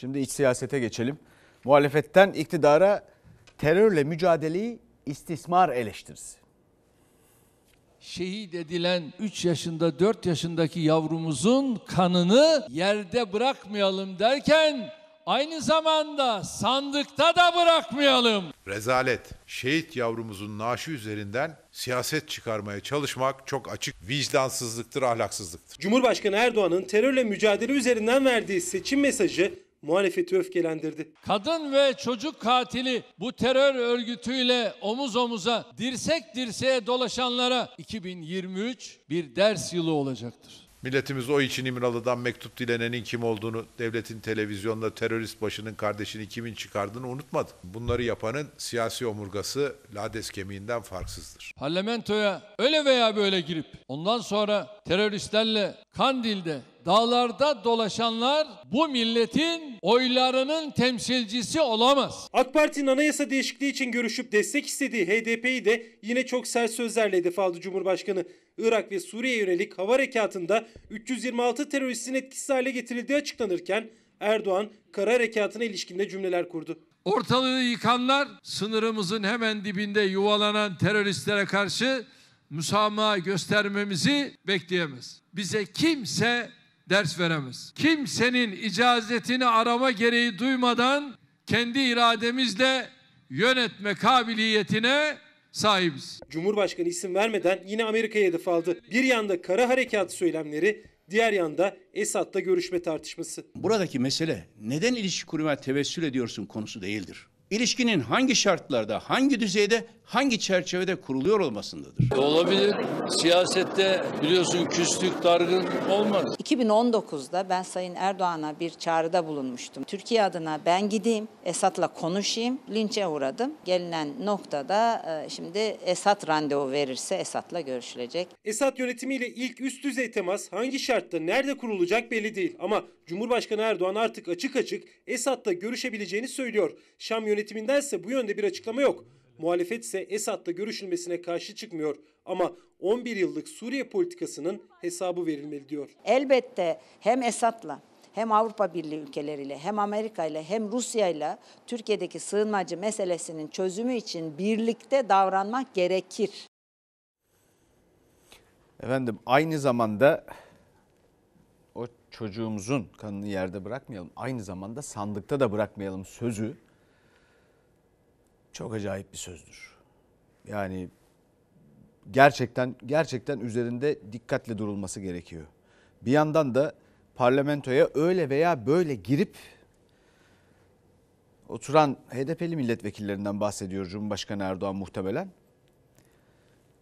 Şimdi iç siyasete geçelim. Muhalefetten iktidara terörle mücadeleyi istismar eleştirisi. Şehit edilen 3 yaşında 4 yaşındaki yavrumuzun kanını yerde bırakmayalım derken aynı zamanda sandıkta da bırakmayalım. Rezalet. Şehit yavrumuzun naaşı üzerinden siyaset çıkarmaya çalışmak çok açık vicdansızlıktır, ahlaksızlıktır. Cumhurbaşkanı Erdoğan'ın terörle mücadele üzerinden verdiği seçim mesajı muhalefeti öfkelendirdi. Kadın ve çocuk katili bu terör örgütüyle omuz omuza, dirsek dirseğe dolaşanlara 2023 bir ders yılı olacaktır. Milletimiz o için İmralı'dan mektup dilenenin kim olduğunu, devletin televizyonda terörist başının kardeşini kimin çıkardığını unutmadı. Bunları yapanın siyasi omurgası lades kemiğinden farksızdır. Parlamentoya öyle veya böyle girip ondan sonra teröristlerle Kandil'de dağlarda dolaşanlar bu milletin oylarının temsilcisi olamaz. AK Parti'nin anayasa değişikliği için görüşüp destek istediği HDP'yi de yine çok sert sözlerle hedef aldı Cumhurbaşkanı. Irak ve Suriye yönelik hava harekatında 326 teröristin etkisiz hale getirildiği açıklanırken Erdoğan kara harekatına ilişkinde cümleler kurdu. Ortalığı yıkanlar sınırımızın hemen dibinde yuvalanan teröristlere karşı müsamaha göstermemizi bekleyemez. Bize kimse ders veremez. Kimsenin icazetini arama gereği duymadan kendi irademizle yönetme kabiliyetine sahibiz. Cumhurbaşkanı isim vermeden yine Amerika'ya hedef aldı. Bir yanda kara harekat söylemleri, diğer yanda Esad'la görüşme tartışması. Buradaki mesele neden ilişki kurmaya tevessül ediyorsun konusu değildir ilişkinin hangi şartlarda, hangi düzeyde, hangi çerçevede kuruluyor olmasındadır. Olabilir. Siyasette biliyorsun küslük, dargın olmaz. 2019'da ben Sayın Erdoğan'a bir çağrıda bulunmuştum. Türkiye adına ben gideyim, Esat'la konuşayım. Linçe uğradım. Gelinen noktada e, şimdi Esat randevu verirse Esat'la görüşülecek. Esat yönetimiyle ilk üst düzey temas hangi şartta, nerede kurulacak belli değil. Ama Cumhurbaşkanı Erdoğan artık açık açık Esat'la görüşebileceğini söylüyor. Şam yönetimi ise bu yönde bir açıklama yok. Muhalefet ise Esad'la görüşülmesine karşı çıkmıyor ama 11 yıllık Suriye politikasının hesabı verilmeli diyor. Elbette hem Esad'la hem Avrupa Birliği ülkeleriyle hem Amerika ile hem Rusya ile Türkiye'deki sığınmacı meselesinin çözümü için birlikte davranmak gerekir. Efendim aynı zamanda o çocuğumuzun kanını yerde bırakmayalım. Aynı zamanda sandıkta da bırakmayalım sözü çok acayip bir sözdür. Yani gerçekten gerçekten üzerinde dikkatle durulması gerekiyor. Bir yandan da parlamentoya öyle veya böyle girip oturan HDP'li milletvekillerinden bahsediyor Cumhurbaşkanı Erdoğan muhtemelen.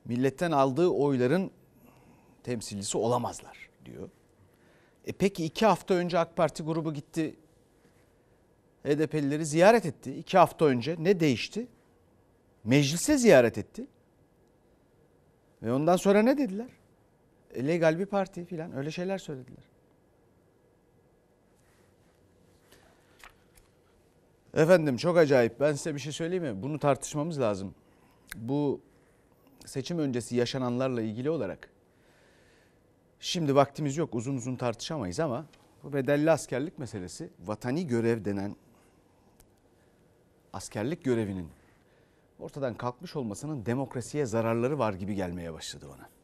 Milletten aldığı oyların temsilcisi olamazlar diyor. E peki iki hafta önce AK Parti grubu gitti HDP'lileri ziyaret etti. iki hafta önce ne değişti? Meclise ziyaret etti. Ve ondan sonra ne dediler? E, legal bir parti filan öyle şeyler söylediler. Efendim çok acayip. Ben size bir şey söyleyeyim mi? Bunu tartışmamız lazım. Bu seçim öncesi yaşananlarla ilgili olarak. Şimdi vaktimiz yok uzun uzun tartışamayız ama bu bedelli askerlik meselesi vatani görev denen askerlik görevinin ortadan kalkmış olmasının demokrasiye zararları var gibi gelmeye başladı ona.